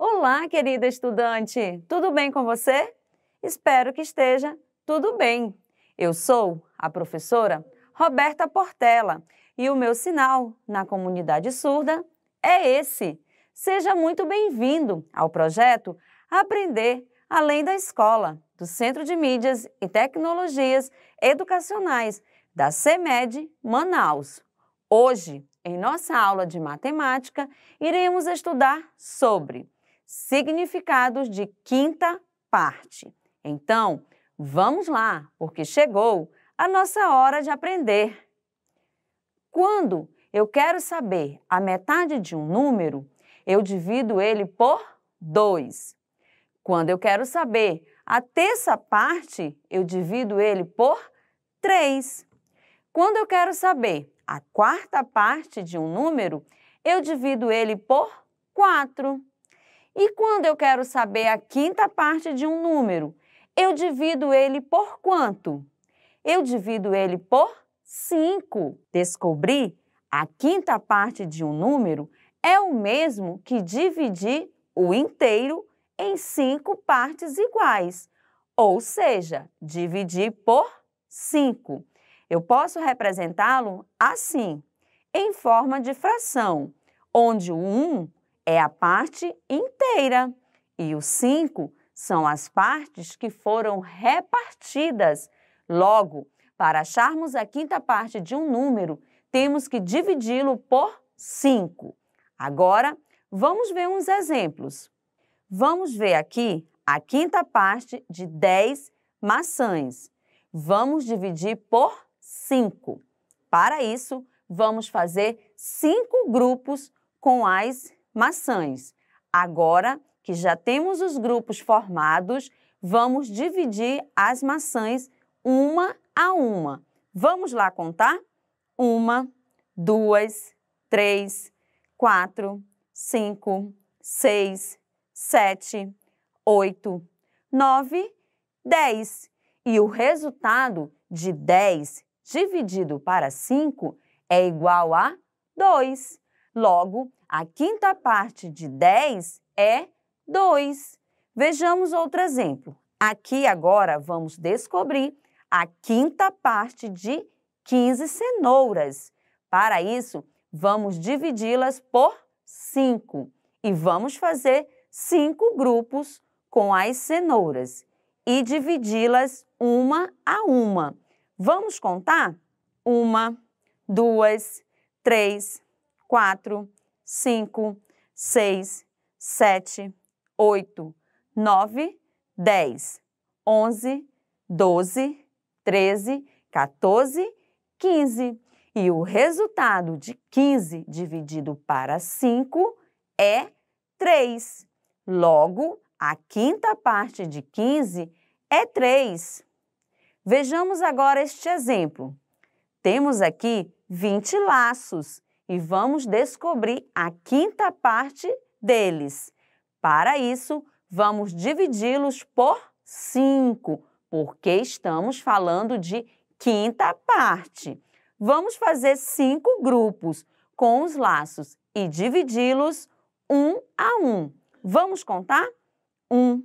Olá, querida estudante, tudo bem com você? Espero que esteja tudo bem. Eu sou a professora Roberta Portela e o meu sinal na comunidade surda é esse. Seja muito bem-vindo ao projeto Aprender Além da Escola, do Centro de Mídias e Tecnologias Educacionais da CEMED Manaus. Hoje, em nossa aula de matemática, iremos estudar sobre significados de quinta parte. Então, vamos lá, porque chegou a nossa hora de aprender. Quando eu quero saber a metade de um número, eu divido ele por 2. Quando eu quero saber a terça parte, eu divido ele por 3. Quando eu quero saber a quarta parte de um número, eu divido ele por 4. E quando eu quero saber a quinta parte de um número, eu divido ele por quanto? Eu divido ele por 5. Descobri a quinta parte de um número é o mesmo que dividir o inteiro em cinco partes iguais, ou seja, dividir por 5. Eu posso representá-lo assim, em forma de fração, onde o 1 é a parte inteira e os cinco são as partes que foram repartidas. Logo, para acharmos a quinta parte de um número, temos que dividi-lo por cinco. Agora, vamos ver uns exemplos. Vamos ver aqui a quinta parte de 10 maçãs. Vamos dividir por 5. Para isso, vamos fazer cinco grupos com as maçãs. Agora que já temos os grupos formados, vamos dividir as maçãs uma a uma. Vamos lá contar? Uma, duas, três, quatro, cinco, seis, sete, oito, nove, dez. E o resultado de 10 dividido para 5 é igual a 2. Logo, a quinta parte de 10 é 2. Vejamos outro exemplo. Aqui agora vamos descobrir a quinta parte de 15 cenouras. Para isso, vamos dividi-las por 5 e vamos fazer 5 grupos com as cenouras e dividi-las uma a uma. Vamos contar? Uma, duas, três, quatro, 5, 6, 7, 8, 9, 10, 11, 12, 13, 14, 15. E o resultado de 15 dividido para 5 é 3. Logo, a quinta parte de 15 é 3. Vejamos agora este exemplo. Temos aqui 20 laços e vamos descobrir a quinta parte deles. Para isso, vamos dividi-los por 5, porque estamos falando de quinta parte. Vamos fazer cinco grupos com os laços e dividi-los um a um. Vamos contar? Um,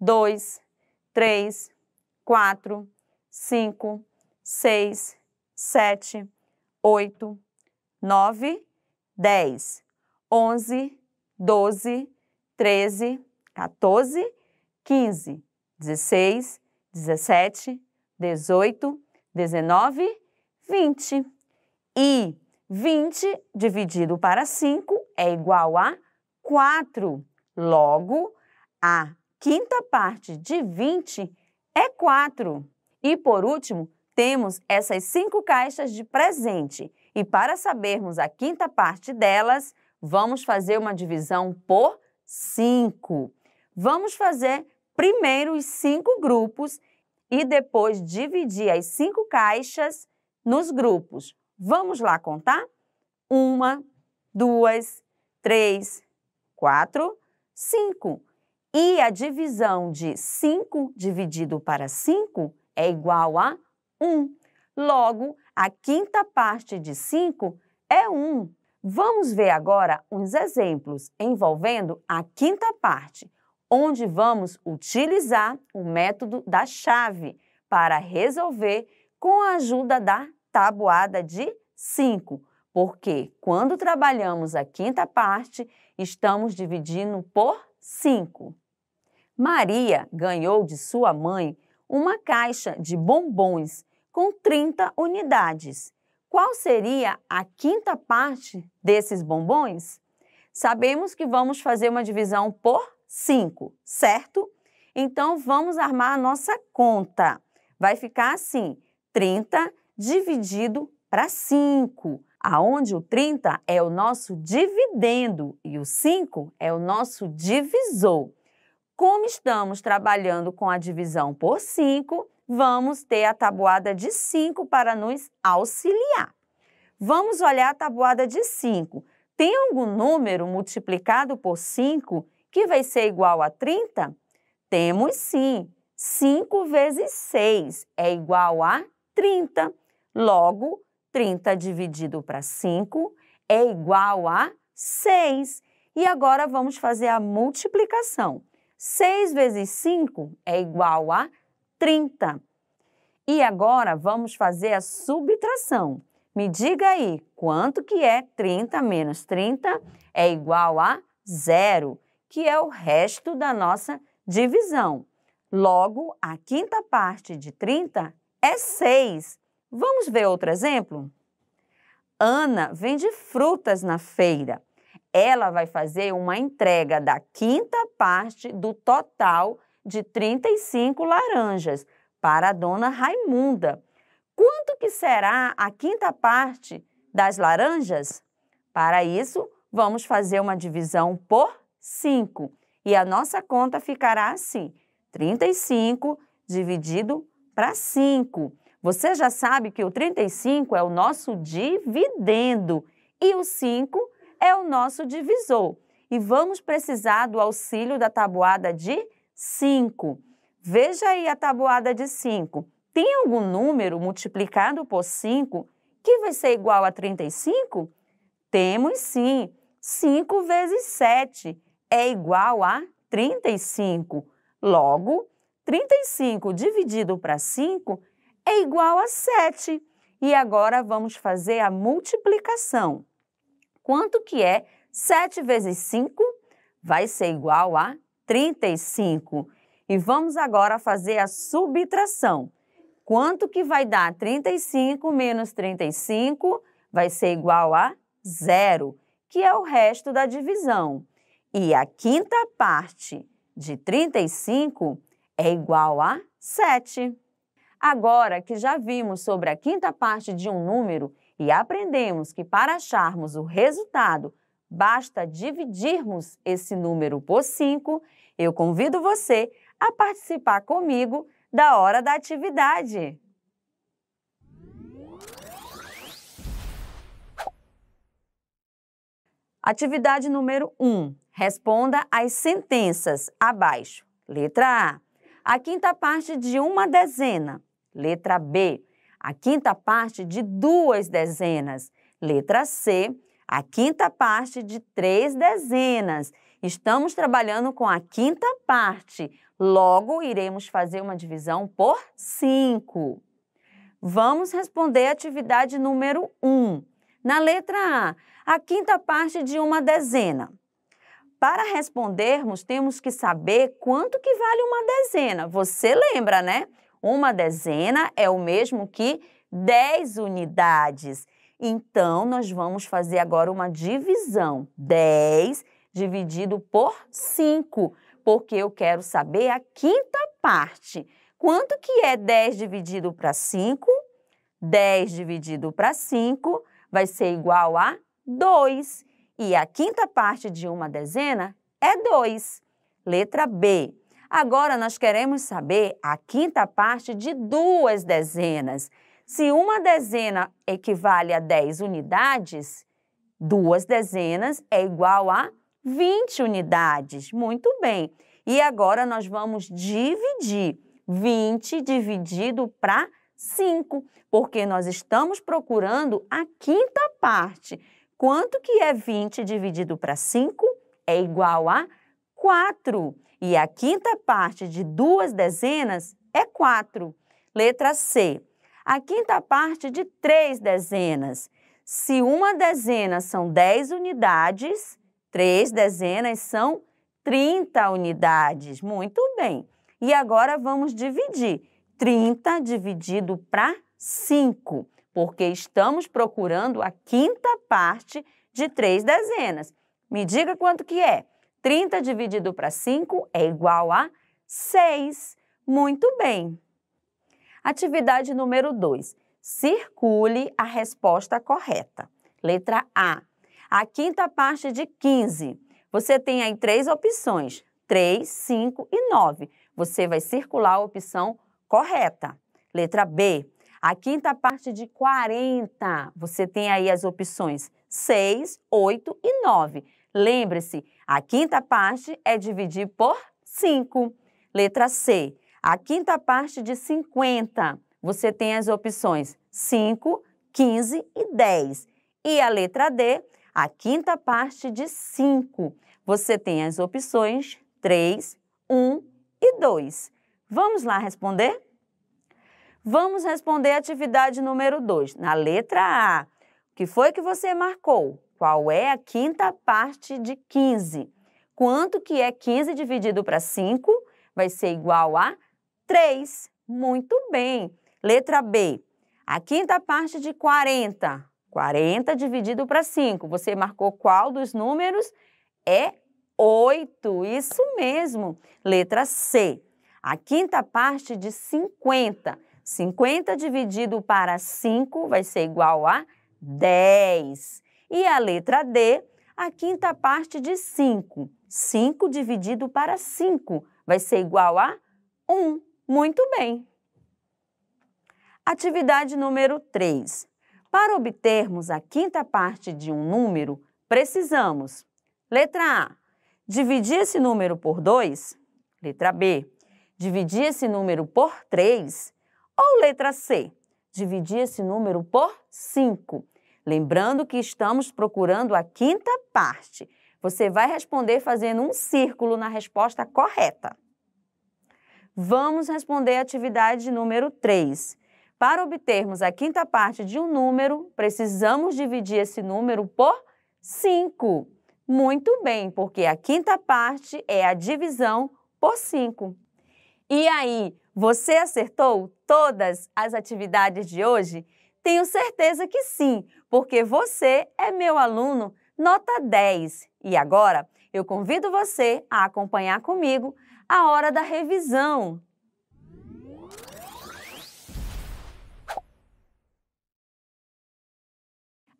dois, três, quatro, cinco, seis, sete, oito, 9, 10, 11, 12, 13, 14, 15, 16, 17, 18, 19, 20. E 20 dividido para 5 é igual a 4. Logo, a quinta parte de 20 é 4. E por último, temos essas cinco caixas de presente. E para sabermos a quinta parte delas, vamos fazer uma divisão por 5. Vamos fazer primeiro os cinco grupos e depois dividir as cinco caixas nos grupos. Vamos lá contar? Uma, duas, três, quatro, cinco. E a divisão de 5 dividido para 5 é igual a 1. Um. Logo, a quinta parte de 5 é 1. Um. Vamos ver agora uns exemplos envolvendo a quinta parte, onde vamos utilizar o método da chave para resolver com a ajuda da tabuada de 5, porque quando trabalhamos a quinta parte, estamos dividindo por 5. Maria ganhou de sua mãe uma caixa de bombons com 30 unidades. Qual seria a quinta parte desses bombons? Sabemos que vamos fazer uma divisão por 5, certo? Então, vamos armar a nossa conta. Vai ficar assim, 30 dividido para 5, aonde o 30 é o nosso dividendo e o 5 é o nosso divisor. Como estamos trabalhando com a divisão por 5, vamos ter a tabuada de 5 para nos auxiliar. Vamos olhar a tabuada de 5. Tem algum número multiplicado por 5 que vai ser igual a 30? Temos sim. 5 vezes 6 é igual a 30. Logo, 30 dividido para 5 é igual a 6. E agora vamos fazer a multiplicação. 6 vezes 5 é igual a 30. E agora vamos fazer a subtração. Me diga aí, quanto que é 30 menos 30 é igual a zero, que é o resto da nossa divisão. Logo, a quinta parte de 30 é 6. Vamos ver outro exemplo? Ana vende frutas na feira. Ela vai fazer uma entrega da quinta parte do total de 35 laranjas para a dona Raimunda. Quanto que será a quinta parte das laranjas? Para isso, vamos fazer uma divisão por 5 e a nossa conta ficará assim: 35 dividido para 5. Você já sabe que o 35 é o nosso dividendo e o 5 é o nosso divisor. E vamos precisar do auxílio da tabuada de 5. Veja aí a tabuada de 5. Tem algum número multiplicado por 5 que vai ser igual a 35? Temos sim. 5 vezes 7 é igual a 35. Logo, 35 dividido para 5 é igual a 7. E agora vamos fazer a multiplicação. Quanto que é 7 vezes 5? Vai ser igual a 35. E vamos agora fazer a subtração. Quanto que vai dar 35 menos 35? Vai ser igual a zero, que é o resto da divisão. E a quinta parte de 35 é igual a 7. Agora que já vimos sobre a quinta parte de um número e aprendemos que para acharmos o resultado Basta dividirmos esse número por 5. Eu convido você a participar comigo da hora da atividade. Atividade número 1. Um. Responda às sentenças abaixo. Letra A. A quinta parte de uma dezena. Letra B. A quinta parte de duas dezenas. Letra C a quinta parte de três dezenas. Estamos trabalhando com a quinta parte, logo iremos fazer uma divisão por cinco. Vamos responder a atividade número Um. Na letra A, a quinta parte de uma dezena. Para respondermos, temos que saber quanto que vale uma dezena. Você lembra, né? Uma dezena é o mesmo que 10 unidades. Então, nós vamos fazer agora uma divisão. 10 dividido por 5, porque eu quero saber a quinta parte. Quanto que é 10 dividido para 5? 10 dividido para 5 vai ser igual a 2. E a quinta parte de uma dezena é 2. Letra B. Agora nós queremos saber a quinta parte de duas dezenas. Se uma dezena equivale a 10 unidades, duas dezenas é igual a 20 unidades. Muito bem. E agora nós vamos dividir 20 dividido para 5, porque nós estamos procurando a quinta parte. Quanto que é 20 dividido para 5? É igual a 4. E a quinta parte de duas dezenas é 4. Letra C a quinta parte de três dezenas. Se uma dezena são 10 unidades, três dezenas são 30 unidades. Muito bem. E agora vamos dividir. 30 dividido para 5, porque estamos procurando a quinta parte de três dezenas. Me diga quanto que é. 30 dividido para 5 é igual a 6. Muito bem. Atividade número 2. Circule a resposta correta. Letra A. A quinta parte de 15. Você tem aí três opções: 3, 5 e 9. Você vai circular a opção correta. Letra B. A quinta parte de 40. Você tem aí as opções 6, 8 e 9. Lembre-se, a quinta parte é dividir por 5. Letra C. A quinta parte de 50, você tem as opções 5, 15 e 10. E a letra D, a quinta parte de 5, você tem as opções 3, 1 e 2. Vamos lá responder? Vamos responder a atividade número 2, na letra A. O que foi que você marcou? Qual é a quinta parte de 15? Quanto que é 15 dividido para 5? Vai ser igual a 3. Muito bem. Letra B. A quinta parte de 40. 40 dividido para 5. Você marcou qual dos números? É 8. Isso mesmo. Letra C. A quinta parte de 50. 50 dividido para 5 vai ser igual a 10. E a letra D, a quinta parte de 5. 5 dividido para 5 vai ser igual a 1. Muito bem. Atividade número 3. Para obtermos a quinta parte de um número, precisamos: letra A, dividir esse número por 2, letra B, dividir esse número por 3, ou letra C, dividir esse número por 5. Lembrando que estamos procurando a quinta parte. Você vai responder fazendo um círculo na resposta correta vamos responder a atividade número 3. Para obtermos a quinta parte de um número, precisamos dividir esse número por 5. Muito bem, porque a quinta parte é a divisão por 5. E aí, você acertou todas as atividades de hoje? Tenho certeza que sim, porque você é meu aluno nota 10. E agora, eu convido você a acompanhar comigo a hora da revisão.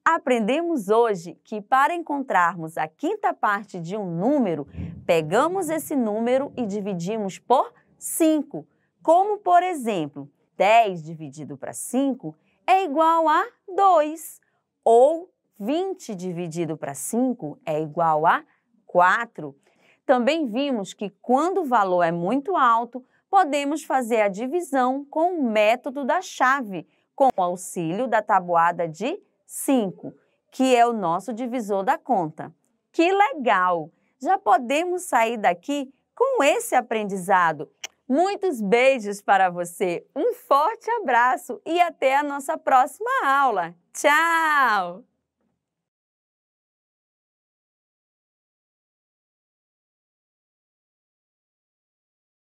Aprendemos hoje que para encontrarmos a quinta parte de um número, pegamos esse número e dividimos por 5. Como, por exemplo, 10 dividido para 5 é igual a 2, ou 20 dividido para 5 é igual a 4. Também vimos que quando o valor é muito alto, podemos fazer a divisão com o método da chave, com o auxílio da tabuada de 5, que é o nosso divisor da conta. Que legal! Já podemos sair daqui com esse aprendizado. Muitos beijos para você, um forte abraço e até a nossa próxima aula. Tchau!